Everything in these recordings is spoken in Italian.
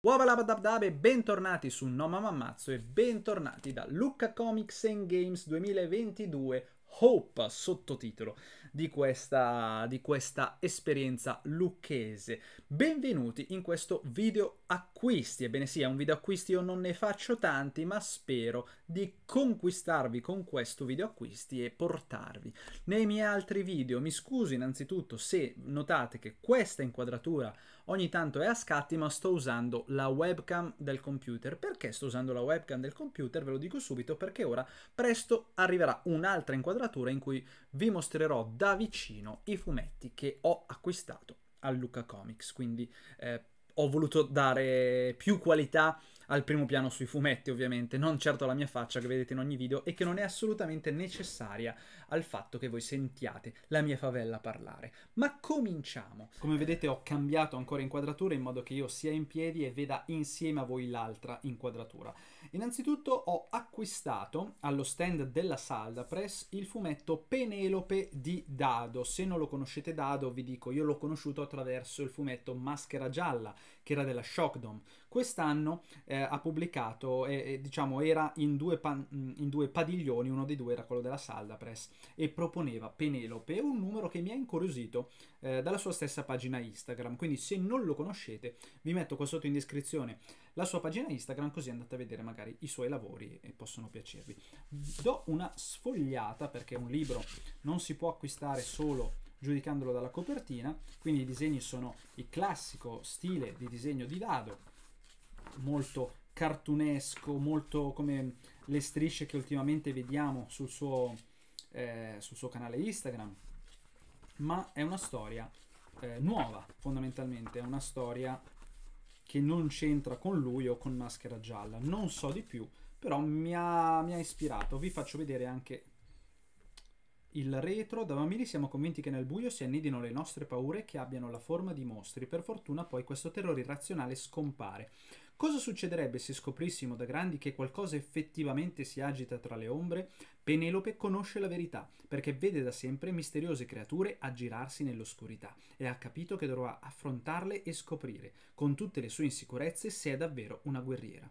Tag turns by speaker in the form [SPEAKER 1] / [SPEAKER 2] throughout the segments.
[SPEAKER 1] Wabalabadabdabe, bentornati su No Mamma Mazzo e bentornati da Lucca Comics and Games 2022 Hope, sottotitolo di questa, di questa esperienza lucchese. Benvenuti in questo video acquisti. Ebbene sì, è un video acquisti, io non ne faccio tanti, ma spero di conquistarvi con questo video acquisti e portarvi. Nei miei altri video mi scuso innanzitutto se notate che questa inquadratura Ogni tanto è a scatti, ma sto usando la webcam del computer. Perché sto usando la webcam del computer? Ve lo dico subito perché ora presto arriverà un'altra inquadratura in cui vi mostrerò da vicino i fumetti che ho acquistato al Luca Comics. Quindi eh, ho voluto dare più qualità al primo piano sui fumetti ovviamente, non certo la mia faccia che vedete in ogni video e che non è assolutamente necessaria al fatto che voi sentiate la mia favella parlare. Ma cominciamo! Come vedete ho cambiato ancora inquadratura in modo che io sia in piedi e veda insieme a voi l'altra inquadratura. Innanzitutto ho acquistato allo stand della Salda Press il fumetto Penelope di Dado. Se non lo conoscete Dado vi dico, io l'ho conosciuto attraverso il fumetto Maschera Gialla, che era della Shockdom. Quest'anno eh, ha pubblicato, eh, diciamo, era in due, pan, mm, in due, padiglioni, uno dei due era quello della Salda Press, e proponeva Penelope, un numero che mi ha incuriosito eh, dalla sua stessa pagina Instagram, quindi se non lo conoscete vi metto qua sotto in descrizione la sua pagina Instagram, così andate a vedere magari i suoi lavori e possono piacervi. Do una sfogliata perché un libro non si può acquistare solo giudicandolo dalla copertina, quindi i disegni sono il classico stile di disegno di dado molto cartunesco, molto come le strisce che ultimamente vediamo sul suo, eh, sul suo canale Instagram, ma è una storia eh, nuova fondamentalmente, è una storia che non c'entra con lui o con Maschera Gialla, non so di più, però mi ha, mi ha ispirato, vi faccio vedere anche il retro, da bambini siamo convinti che nel buio si annidino le nostre paure che abbiano la forma di mostri, per fortuna poi questo terrore irrazionale scompare. Cosa succederebbe se scoprissimo da grandi che qualcosa effettivamente si agita tra le ombre? Penelope conosce la verità, perché vede da sempre misteriose creature aggirarsi nell'oscurità e ha capito che dovrà affrontarle e scoprire, con tutte le sue insicurezze, se è davvero una guerriera.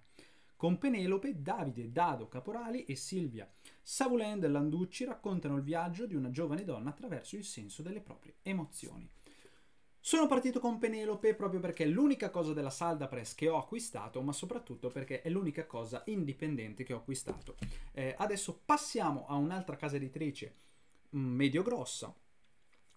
[SPEAKER 1] Con Penelope, Davide, Dado Caporali e Silvia Savulend Landucci raccontano il viaggio di una giovane donna attraverso il senso delle proprie emozioni. Sono partito con Penelope proprio perché è l'unica cosa della Salda Press che ho acquistato, ma soprattutto perché è l'unica cosa indipendente che ho acquistato. Eh, adesso passiamo a un'altra casa editrice mm, medio grossa,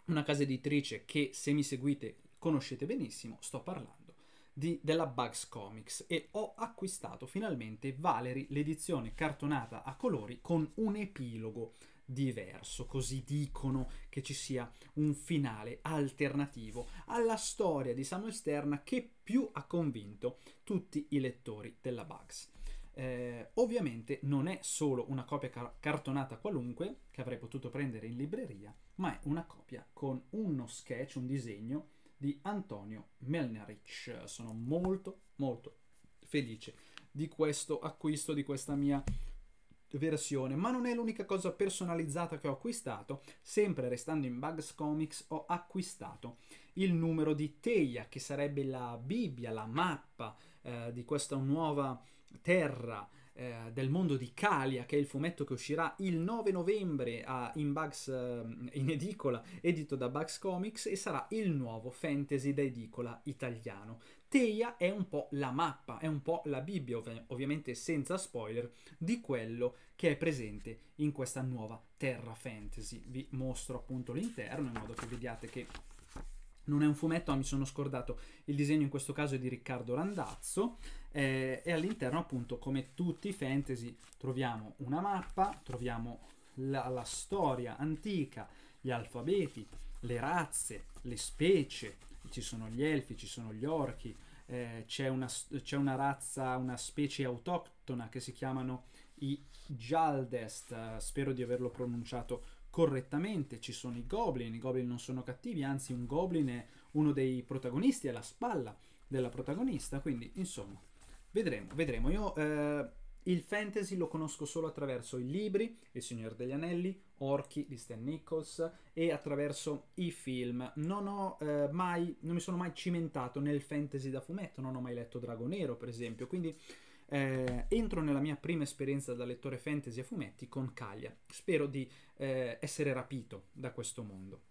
[SPEAKER 1] una casa editrice che se mi seguite conoscete benissimo, sto parlando di, della Bugs Comics e ho acquistato finalmente Valerie l'edizione cartonata a colori con un epilogo diverso, così dicono che ci sia un finale alternativo alla storia di Samuel Stern che più ha convinto tutti i lettori della Bugs. Eh, ovviamente non è solo una copia car- cartonata qualunque che avrei potuto prendere in libreria, ma è una copia con uno sketch, un disegno di Antonio Melnerich. Sono molto molto felice di questo acquisto, di questa mia versione, ma non è l'unica cosa personalizzata che ho acquistato. Sempre restando in Bugs Comics ho acquistato il numero di Teia, che sarebbe la Bibbia, la mappa eh, di questa nuova terra eh, del mondo di Calia, che è il fumetto che uscirà il 9 novembre a, in, Bugs, eh, in edicola, edito da Bugs Comics, e sarà il nuovo fantasy da edicola italiano. Teia è un po' la mappa, è un po' la Bibbia, ov- ovviamente senza spoiler, di quello che è presente in questa nuova terra fantasy. Vi mostro appunto l'interno in modo che vediate che non è un fumetto, ah, mi sono scordato, il disegno in questo caso è di Riccardo Randazzo eh, e all'interno appunto come tutti i fantasy troviamo una mappa, troviamo la, la storia antica, gli alfabeti, le razze, le specie, ci sono gli elfi, ci sono gli orchi, eh, c'è, una, c'è, una, razza, una specie autoctona che si chiamano i Jaldest, eh, spero di averlo pronunciato correttamente, ci sono i goblin, i goblin non sono cattivi, anzi un goblin è uno dei protagonisti, è la spalla della protagonista, quindi insomma, vedremo, vedremo. Io eh, il fantasy lo conosco solo attraverso i libri, Il Signore degli Anelli, Orchi di Stan Nichols e attraverso i film. Non, ho, eh, mai, non mi sono mai cimentato nel fantasy da fumetto, non ho mai letto Drago Nero per esempio, quindi eh, entro nella mia prima esperienza da lettore fantasy a fumetti con Caglia. Spero di eh, essere rapito da questo mondo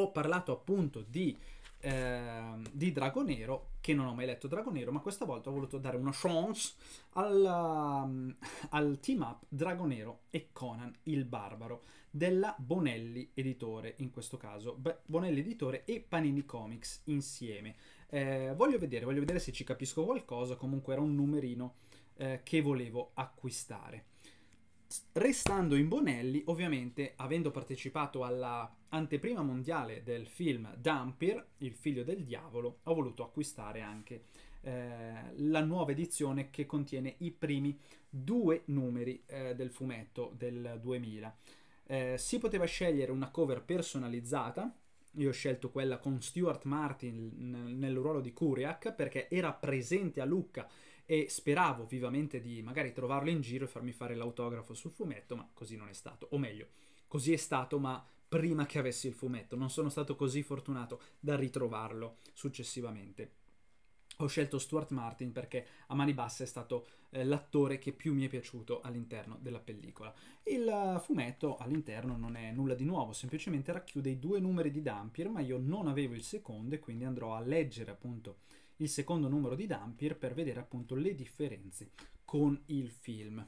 [SPEAKER 1] ho parlato appunto di, eh, di Dragonero, che non ho mai letto Dragonero, ma questa volta ho voluto dare una chance alla, ehm, al team up Dragonero e Conan il Barbaro della Bonelli Editore, in questo caso Bonelli Editore e Panini Comics insieme. Eh, voglio vedere, voglio vedere se ci capisco qualcosa, comunque era un numerino eh, che volevo acquistare. Restando in Bonelli, ovviamente, avendo partecipato alla anteprima mondiale del film Dampir, Il figlio del diavolo, ho voluto acquistare anche eh, la nuova edizione che contiene i primi due numeri eh, del fumetto del 2000. Eh, si poteva scegliere una cover personalizzata, io ho scelto quella con Stuart Martin nel, nel ruolo di Kuriak perché era presente a Lucca e speravo vivamente di magari trovarlo in giro e farmi fare l'autografo sul fumetto, ma così non è stato, o meglio, così è stato, ma prima che avessi il fumetto, non sono stato così fortunato da ritrovarlo successivamente. Ho scelto Stuart Martin perché a mani basse è stato eh, l'attore che più mi è piaciuto all'interno della pellicola. Il eh, fumetto all'interno non è nulla di nuovo, semplicemente racchiude i due numeri di Dampier, ma io non avevo il secondo e quindi andrò a leggere appunto il secondo numero di Dampier per vedere appunto le differenze con il film.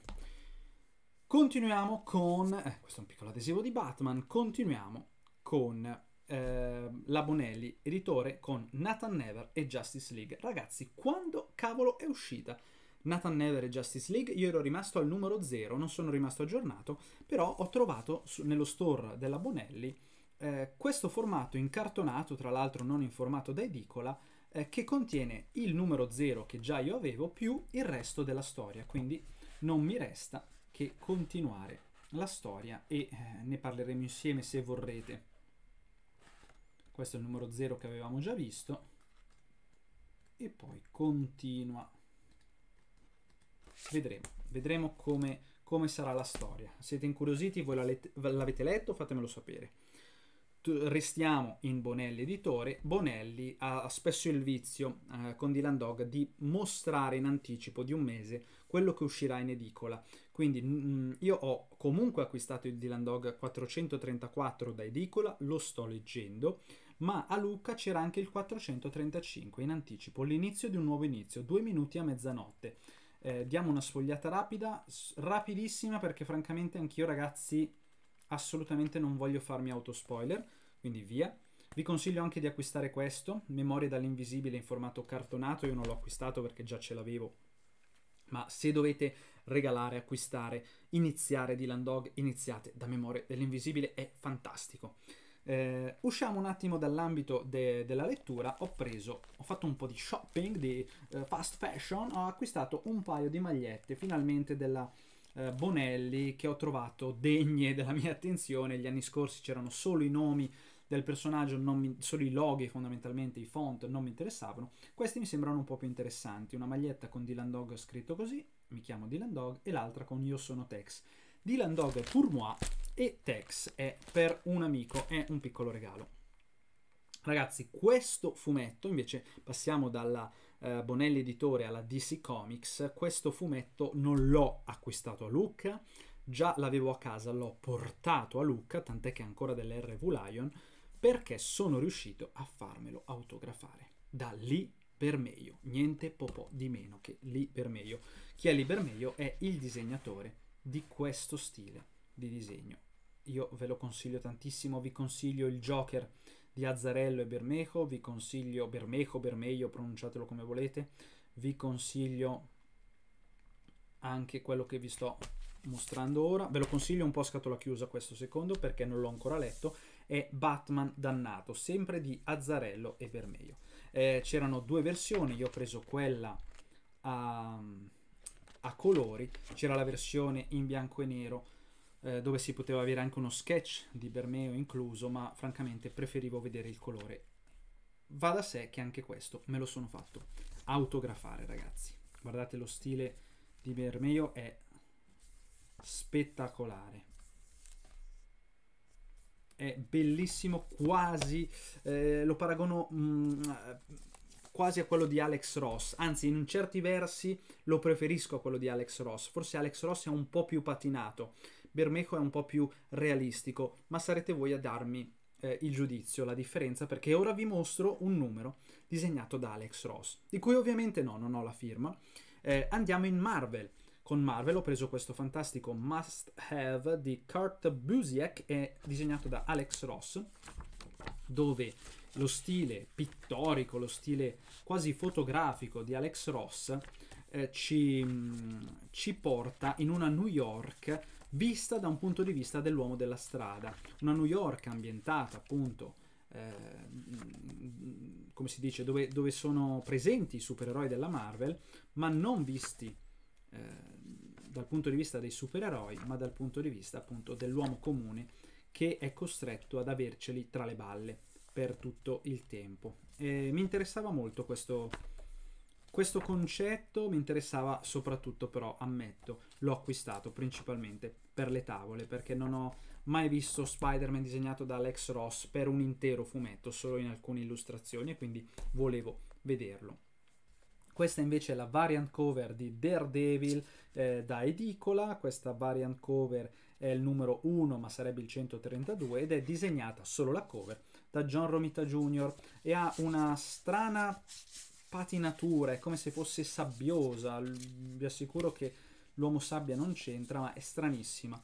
[SPEAKER 1] Continuiamo con, eh, questo è un piccolo adesivo di Batman, continuiamo con eh, la Bonelli, editore, con Nathan Never e Justice League. Ragazzi, quando cavolo è uscita? Nathan Never e Justice League, io ero rimasto al numero 0, non sono rimasto aggiornato, però ho trovato su, nello store della Bonelli eh, questo formato incartonato, tra l'altro non in formato da edicola, eh, che contiene il numero 0 che già io avevo più il resto della storia, quindi non mi resta che continuare la storia e eh, ne parleremo insieme se vorrete. Questo è il numero 0 che avevamo già visto e poi continua. Vedremo, vedremo come, come sarà la storia. Siete incuriositi, voi l'avete letto, fatemelo sapere restiamo in Bonelli Editore, Bonelli ha spesso il vizio eh, con Dylan Dog di mostrare in anticipo di un mese quello che uscirà in edicola. Quindi mh, io ho comunque acquistato il Dylan Dog 434 da edicola, lo sto leggendo, ma a Lucca c'era anche il 435 in anticipo, l'inizio di un nuovo inizio, due minuti a mezzanotte. Eh, diamo una sfogliata rapida, rapidissima perché francamente anch'io ragazzi assolutamente non voglio farmi autospoiler, quindi via. Vi consiglio anche di acquistare questo, Memorie dall'invisibile in formato cartonato, io non l'ho acquistato perché già ce l'avevo, ma se dovete regalare, acquistare, iniziare Dylan Dog, iniziate da Memorie dell'invisibile, è fantastico. Eh, usciamo un attimo dall'ambito de della lettura, ho preso, ho fatto un po' di shopping, di eh, fast fashion, ho acquistato un paio di magliette finalmente della eh, Bonelli che ho trovato degne della mia attenzione. Gli anni scorsi c'erano solo i nomi del personaggio, mi, solo i loghi fondamentalmente, i font non mi interessavano. Questi mi sembrano un po' più interessanti. Una maglietta con Dylan Dog scritto così, mi chiamo Dylan Dog, e l'altra con Io sono Tex. Dylan Dog è pour moi e Tex è per un amico, è un piccolo regalo. Ragazzi, questo fumetto invece passiamo dalla eh, Bonelli Editore alla DC Comics, questo fumetto non l'ho acquistato a Lucca, già l'avevo a casa, l'ho portato a Lucca, tant'è che è ancora dell'RV Lion, perché sono riuscito a farmelo autografare. Da lì per meglio, niente popò di meno che lì per meglio. Chi è lì per meglio è il disegnatore di questo stile di disegno. Io ve lo consiglio tantissimo, vi consiglio il Joker di Azzarello e Bermejo, vi consiglio Bermejo, Bermejo, pronunciatelo come volete, vi consiglio anche quello che vi sto mostrando ora, ve lo consiglio un po' a scatola chiusa questo secondo perché non l'ho ancora letto, è Batman Dannato, sempre di Azzarello e Bermejo. Eh, c'erano due versioni, io ho preso quella a, a colori, c'era la versione in bianco e nero eh, dove si poteva avere anche uno sketch di Bermeo incluso, ma francamente preferivo vedere il colore. Va da sé che anche questo me lo sono fatto autografare, ragazzi. Guardate lo stile di Bermeo è spettacolare. È bellissimo, quasi eh, lo paragono mh, mm, quasi a quello di Alex Ross, anzi in certi versi lo preferisco a quello di Alex Ross, forse Alex Ross è un po' più patinato, Bermejo è un po' più realistico, ma sarete voi a darmi eh, il giudizio, la differenza, perché ora vi mostro un numero disegnato da Alex Ross, di cui ovviamente no, non ho la firma. Eh, andiamo in Marvel. Con Marvel ho preso questo fantastico must have di Kurt Busiek, è disegnato da Alex Ross, dove lo stile pittorico, lo stile quasi fotografico di Alex Ross eh, ci, mh, mm, ci porta in una New York vista da un punto di vista dell'uomo della strada. Una New York ambientata appunto, eh, mm, come si dice, dove, dove, sono presenti i supereroi della Marvel, ma non visti eh, dal punto di vista dei supereroi, ma dal punto di vista appunto dell'uomo comune che è costretto ad averceli tra le balle per tutto il tempo. E mi interessava molto questo questo concetto mi interessava soprattutto però, ammetto, l'ho acquistato principalmente per le tavole, perché non ho mai visto Spider-Man disegnato da Alex Ross per un intero fumetto, solo in alcune illustrazioni, e quindi volevo vederlo. Questa invece è la variant cover di Daredevil eh, da Edicola, questa variant cover è il numero 1 ma sarebbe il 132 ed è disegnata solo la cover da John Romita Jr. e ha una strana patinatura, è come se fosse sabbiosa, vi assicuro che l'uomo sabbia non c'entra, ma è stranissima.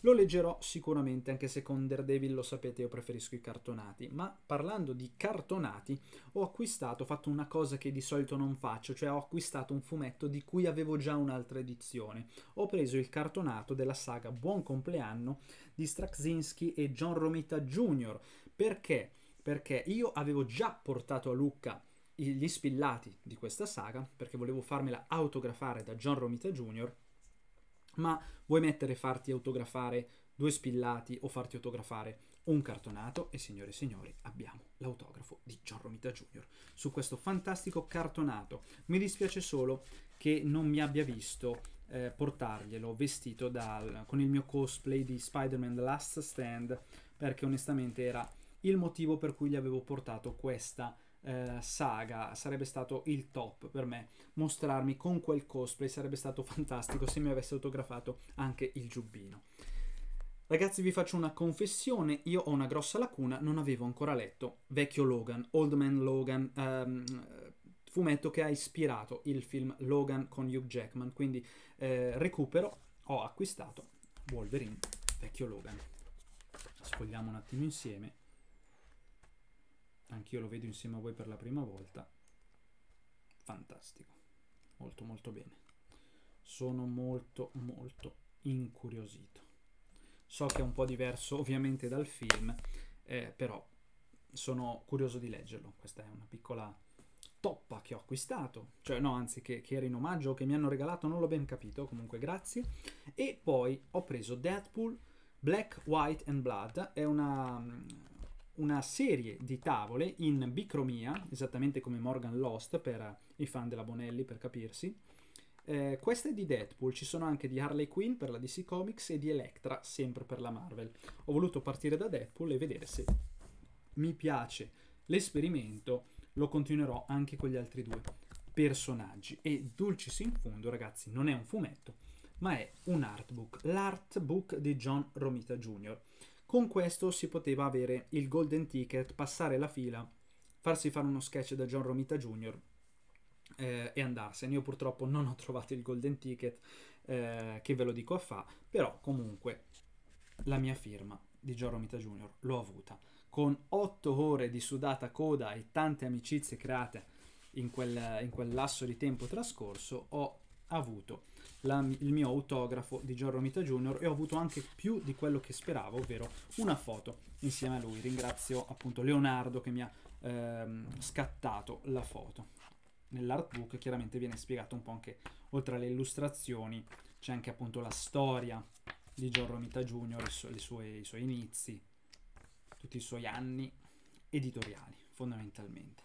[SPEAKER 1] Lo leggerò sicuramente, anche se con Daredevil lo sapete io preferisco i cartonati, ma parlando di cartonati ho acquistato, ho fatto una cosa che di solito non faccio, cioè ho acquistato un fumetto di cui avevo già un'altra edizione. Ho preso il cartonato della saga Buon Compleanno di Straczynski e John Romita Jr. Perché? Perché io avevo già portato a Lucca gli spillati di questa saga, perché volevo farmela autografare da John Romita Jr., ma vuoi mettere farti autografare due spillati o farti autografare un cartonato e signore e signori abbiamo l'autografo di John Romita Jr. su questo fantastico cartonato. Mi dispiace solo che non mi abbia visto eh, portarglielo vestito dal, con il mio cosplay di Spider-Man The Last Stand perché onestamente era il motivo per cui gli avevo portato questa eh, saga sarebbe stato il top per me. Mostrarmi con quel cosplay sarebbe stato fantastico se mi avesse autografato anche il giubbino. Ragazzi vi faccio una confessione, io ho una grossa lacuna, non avevo ancora letto Vecchio Logan, Old Man Logan, um, fumetto che ha ispirato il film Logan con Hugh Jackman, quindi eh, recupero, ho acquistato Wolverine, Vecchio Logan. Sfogliamo un attimo insieme anch'io lo vedo insieme a voi per la prima volta, fantastico, molto molto bene. Sono molto molto incuriosito. So che è un po' diverso ovviamente dal film, eh, però sono curioso di leggerlo. Questa è una piccola toppa che ho acquistato, cioè no, anzi che, che era in omaggio o che mi hanno regalato, non l'ho ben capito, comunque grazie. E poi ho preso Deadpool Black, White and Blood, è una una serie di tavole in bicromia, esattamente come Morgan Lost per i fan della Bonelli per capirsi. Eh, questa di Deadpool, ci sono anche di Harley Quinn per la DC Comics e di Electra sempre per la Marvel. Ho voluto partire da Deadpool e vedere se mi piace l'esperimento, lo continuerò anche con gli altri due personaggi. E Dulcis in fondo, ragazzi, non è un fumetto, ma è un artbook, l'artbook di John Romita Jr. Con questo si poteva avere il golden ticket, passare la fila, farsi fare uno sketch da John Romita Jr. Eh, e andarsene. Io purtroppo non ho trovato il golden ticket, eh, che ve lo dico a fa, però comunque la mia firma di John Romita Jr. l'ho avuta. Con otto ore di sudata coda e tante amicizie create in quel, in quel lasso di tempo trascorso, ho avuto la, il mio autografo di John Romita Junior e ho avuto anche più di quello che speravo, ovvero una foto insieme a lui. Ringrazio appunto Leonardo che mi ha ehm, scattato la foto. Nell'artbook chiaramente viene spiegato un po' anche, oltre alle illustrazioni, c'è anche appunto la storia di John Romita Jr., su sue, i suoi inizi, tutti i suoi anni editoriali fondamentalmente.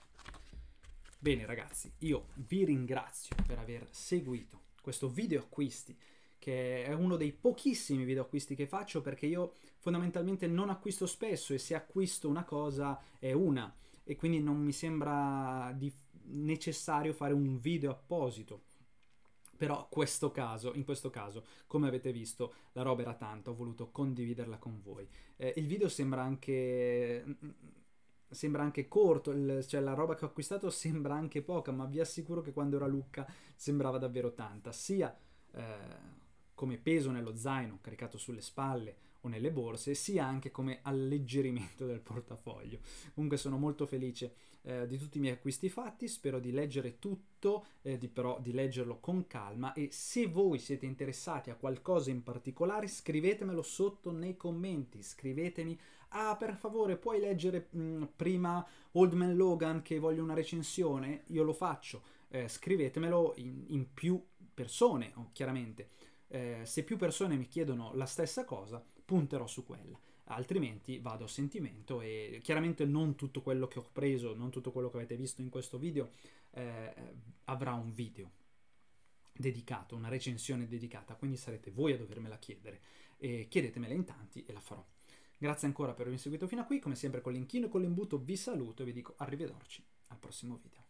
[SPEAKER 1] Bene ragazzi, io vi ringrazio per aver seguito questo video acquisti che è uno dei pochissimi video acquisti che faccio perché io fondamentalmente non acquisto spesso e se acquisto una cosa è una e quindi non mi sembra necessario fare un video apposito. Però questo caso, in questo caso, come avete visto, la roba era tanta, ho voluto condividerla con voi. Eh, il video sembra anche mm, sembra anche corto, il, cioè la roba che ho acquistato sembra anche poca, ma vi assicuro che quando era Lucca sembrava davvero tanta, sia eh, come peso nello zaino caricato sulle spalle o nelle borse, sia anche come alleggerimento del portafoglio. Comunque sono molto felice eh, di tutti i miei acquisti fatti, spero di leggere tutto, eh, di però di leggerlo con calma e se voi siete interessati a qualcosa in particolare scrivetemelo sotto nei commenti, scrivetemi ah per favore puoi leggere mh, mm, prima Old Man Logan che voglio una recensione, io lo faccio, eh, scrivetemelo in, in, più persone, oh, chiaramente. Eh, se più persone mi chiedono la stessa cosa, punterò su quella altrimenti vado a sentimento e chiaramente non tutto quello che ho preso, non tutto quello che avete visto in questo video eh, avrà un video dedicato, una recensione dedicata, quindi sarete voi a dovermela chiedere e chiedetemela in tanti e la farò. Grazie ancora per avermi seguito fino a qui, come sempre con l'inchino e con l'imbuto vi saluto e vi dico arrivederci al prossimo video.